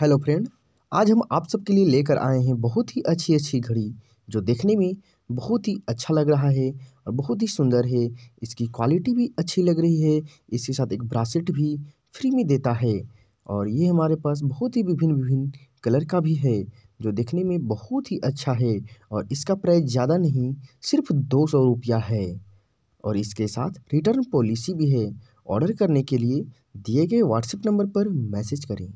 hello friend आज हम आप सबके लिए लेकर आए हैं बहुत ही अच्छी अच्छी घड़ी जो देखने में बहुत ही अच्छा लग रहा है और बहुत ही सुंदर है इसकी क्वालिटी भी अच्छी लग रही है इसके साथ एक ब्रासेट भी फ्री में देता है और ये हमारे पास बहुत ही विभिन्न विभिन्न कलर का भी है जो देखने में बहुत ही अच्छा है और इसका प्राइस ज़्यादा नहीं सिर्फ दो सौ रुपया है और इसके साथ रिटर्न पॉलिसी भी है ऑर्डर करने के लिए दिए गए व्हाट्सएप नंबर पर मैसेज करें